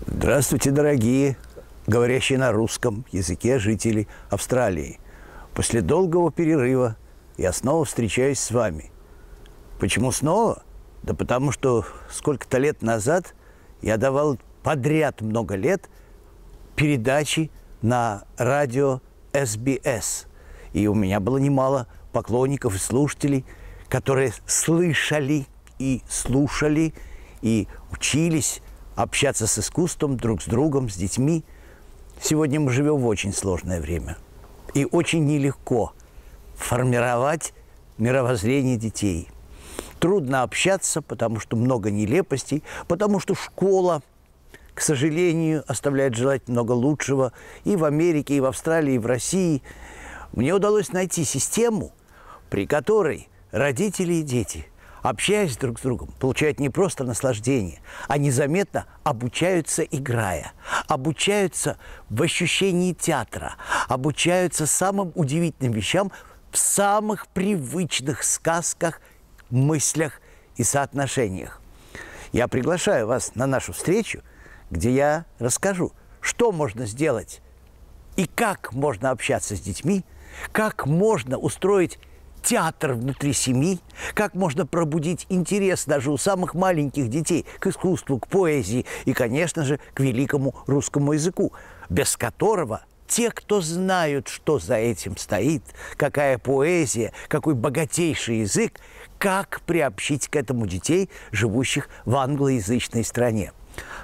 Здравствуйте, дорогие, говорящие на русском языке жители Австралии. После долгого перерыва я снова встречаюсь с вами. Почему снова? Да потому что сколько-то лет назад я давал подряд много лет передачи на радио SBS. И у меня было немало поклонников и слушателей, которые слышали и слушали, и учились общаться с искусством, друг с другом, с детьми. Сегодня мы живем в очень сложное время. И очень нелегко формировать мировоззрение детей. Трудно общаться, потому что много нелепостей, потому что школа, к сожалению, оставляет желать много лучшего и в Америке, и в Австралии, и в России. Мне удалось найти систему, при которой родители и дети – общаясь друг с другом, получают не просто наслаждение, а незаметно обучаются, играя, обучаются в ощущении театра, обучаются самым удивительным вещам в самых привычных сказках, мыслях и соотношениях. Я приглашаю вас на нашу встречу, где я расскажу, что можно сделать и как можно общаться с детьми, как можно устроить театр внутри семьи, как можно пробудить интерес даже у самых маленьких детей к искусству, к поэзии и, конечно же, к великому русскому языку, без которого те, кто знают, что за этим стоит, какая поэзия, какой богатейший язык, как приобщить к этому детей, живущих в англоязычной стране.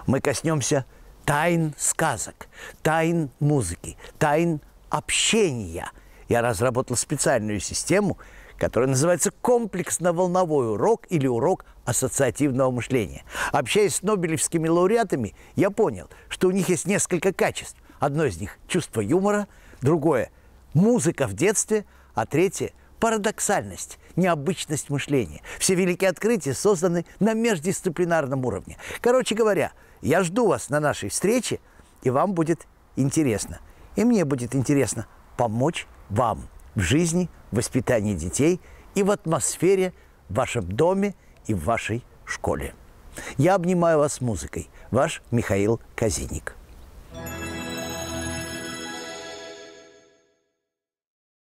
Мы коснемся тайн сказок, тайн музыки, тайн общения – я разработал специальную систему, которая называется комплексно-волновой урок или урок ассоциативного мышления. Общаясь с нобелевскими лауреатами, я понял, что у них есть несколько качеств. Одно из них – чувство юмора, другое – музыка в детстве, а третье – парадоксальность, необычность мышления. Все великие открытия созданы на междисциплинарном уровне. Короче говоря, я жду вас на нашей встрече, и вам будет интересно. И мне будет интересно помочь вам в жизни, в воспитании детей и в атмосфере в вашем доме и в вашей школе. Я обнимаю вас музыкой. Ваш Михаил Казиник.